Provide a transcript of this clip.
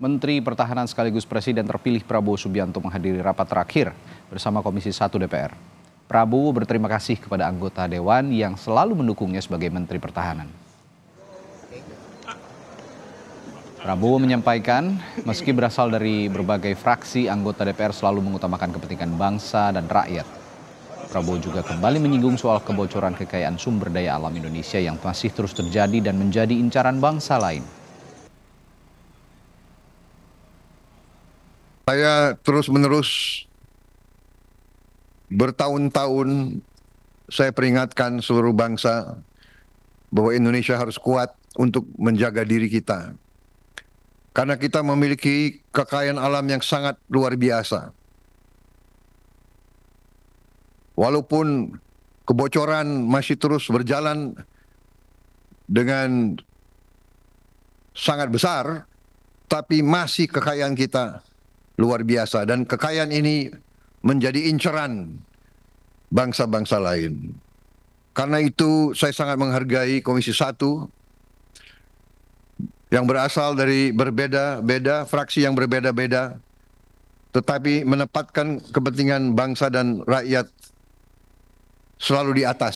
Menteri Pertahanan sekaligus Presiden terpilih Prabowo Subianto menghadiri rapat terakhir bersama Komisi 1 DPR. Prabowo berterima kasih kepada anggota Dewan yang selalu mendukungnya sebagai Menteri Pertahanan. Prabowo menyampaikan, meski berasal dari berbagai fraksi, anggota DPR selalu mengutamakan kepentingan bangsa dan rakyat. Prabowo juga kembali menyinggung soal kebocoran kekayaan sumber daya alam Indonesia yang masih terus terjadi dan menjadi incaran bangsa lain. saya terus-menerus bertahun-tahun saya peringatkan seluruh bangsa bahwa Indonesia harus kuat untuk menjaga diri kita. Karena kita memiliki kekayaan alam yang sangat luar biasa. Walaupun kebocoran masih terus berjalan dengan sangat besar, tapi masih kekayaan kita luar biasa dan kekayaan ini menjadi inceran bangsa-bangsa lain. Karena itu saya sangat menghargai Komisi Satu yang berasal dari berbeda-beda fraksi yang berbeda-beda tetapi menempatkan kepentingan bangsa dan rakyat selalu di atas.